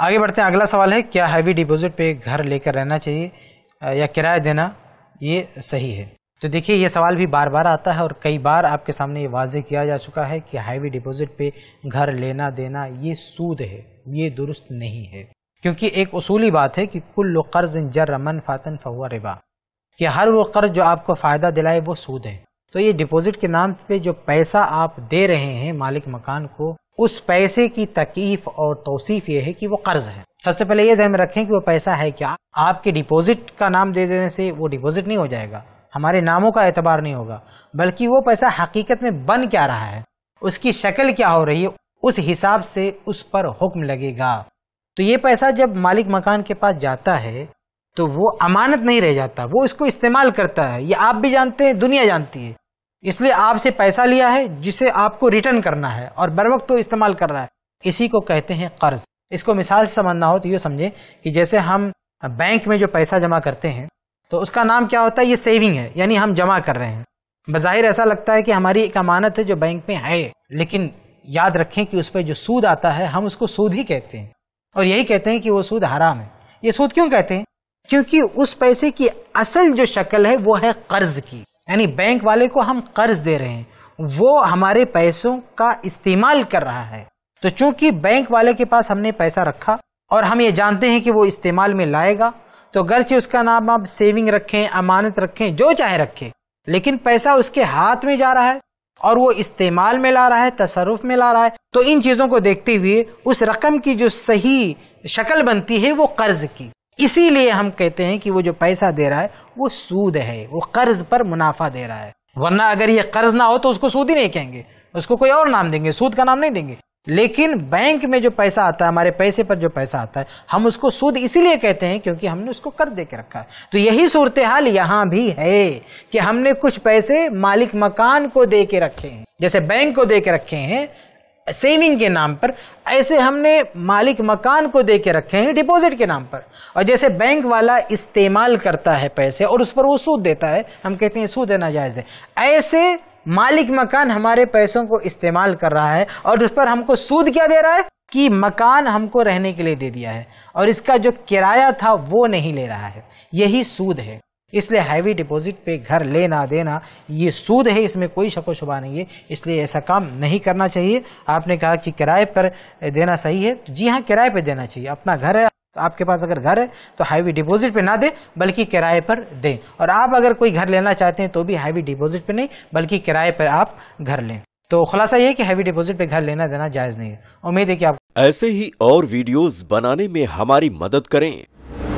आगे बढ़ते हैं अगला सवाल है क्या हैवी डिपॉजिट पे घर लेकर रहना चाहिए या किराया देना ये सही है तो देखिए ये सवाल भी बार बार आता है और कई बार आपके सामने ये वाजे किया जा चुका है कि हैवी डिपॉजिट पे घर लेना देना ये सूद है ये दुरुस्त नहीं है क्योंकि एक उसूली बात है कि कुल कर्ज जर रमन फातन फवा रिबा कि हर वो कर्ज जो आपको फ़ायदा दिलाए वो सूद है तो ये डिपॉजिट के नाम पे जो पैसा आप दे रहे हैं मालिक मकान को उस पैसे की तकीफ और तोसीफ ये है कि वो कर्ज है सबसे पहले ये जहन में रखें कि वो पैसा है क्या आपके डिपॉजिट का नाम दे देने से वो डिपॉजिट नहीं हो जाएगा हमारे नामों का एतबार नहीं होगा बल्कि वो पैसा हकीकत में बन क्या रहा है उसकी शक्ल क्या हो रही है उस हिसाब से उस पर हुक्म लगेगा तो ये पैसा जब मालिक मकान के पास जाता है तो वो अमानत नहीं रह जाता वो इसको इस्तेमाल करता है ये आप भी जानते हैं दुनिया जानती है इसलिए आपसे पैसा लिया है जिसे आपको रिटर्न करना है और बर वक्त तो इस्तेमाल कर रहा है इसी को कहते हैं कर्ज इसको मिसाल से समझना हो तो ये समझे कि जैसे हम बैंक में जो पैसा जमा करते हैं तो उसका नाम क्या होता है ये सेविंग है यानी हम जमा कर रहे हैं बज़ाहिर ऐसा लगता है कि हमारी एक अमानत है जो बैंक में है लेकिन याद रखें कि उस पर जो सूद आता है हम उसको सूद ही कहते हैं और यही कहते हैं कि वो सूद हराम है ये सूद क्यों कहते हैं क्योंकि उस पैसे की असल जो शक्ल है वो है कर्ज की यानी बैंक वाले को हम कर्ज दे रहे हैं वो हमारे पैसों का इस्तेमाल कर रहा है तो चूंकि बैंक वाले के पास हमने पैसा रखा और हम ये जानते हैं कि वो इस्तेमाल में लाएगा तो गर्चे उसका नाम आप सेविंग रखें अमानत रखें जो चाहे रखें लेकिन पैसा उसके हाथ में जा रहा है और वो इस्तेमाल में ला रहा है तसरुफ में ला रहा है तो इन चीज़ों को देखते हुए उस रकम की जो सही शक्ल बनती है वो कर्ज की इसीलिए हम कहते हैं कि वो जो पैसा दे रहा है वो सूद है वो कर्ज पर मुनाफा दे रहा है वरना अगर ये कर्ज ना हो तो उसको सूद ही नहीं कहेंगे उसको कोई और नाम देंगे सूद का नाम नहीं देंगे लेकिन बैंक में जो पैसा आता है हमारे पैसे पर जो पैसा आता है हम उसको सूद इसीलिए कहते हैं क्योंकि हमने उसको कर दे के रखा है तो यही सूरत हाल यहाँ भी है कि हमने कुछ पैसे मालिक मकान को दे के रखे हैं जैसे बैंक को दे के रखे हैं सेविंग के नाम पर ऐसे हमने मालिक मकान को दे के रखे हैं डिपॉजिट के नाम पर और जैसे बैंक वाला इस्तेमाल करता है पैसे और उस पर वो सूद देता है हम कहते हैं सूद देना जायज़ है ऐसे मालिक मकान हमारे पैसों को इस्तेमाल कर रहा है और उस पर हमको सूद क्या दे रहा है कि मकान हमको रहने के लिए दे दिया है और इसका जो किराया था वो नहीं ले रहा है यही सूद है इसलिए हाईवे डिपॉजिट पे घर लेना देना ये सूद है इसमें कोई शको शुबा नहीं है इसलिए ऐसा काम नहीं करना चाहिए आपने कहा कि किराए पर देना सही है तो जी हाँ किराए पर देना चाहिए अपना घर है आपके पास अगर घर है तो हाईवे डिपॉजिट पे ना दे बल्कि किराए पर दे और आप अगर कोई घर लेना चाहते हैं तो भी हाईवे डिपॉजिट पे नहीं बल्कि किराए पर आप घर लें तो खुलासा ये कि हैवी डिपॉजिट पे घर लेना देना जायज नहीं है उम्मीद है कि आप ऐसे ही और वीडियोस बनाने में हमारी मदद करें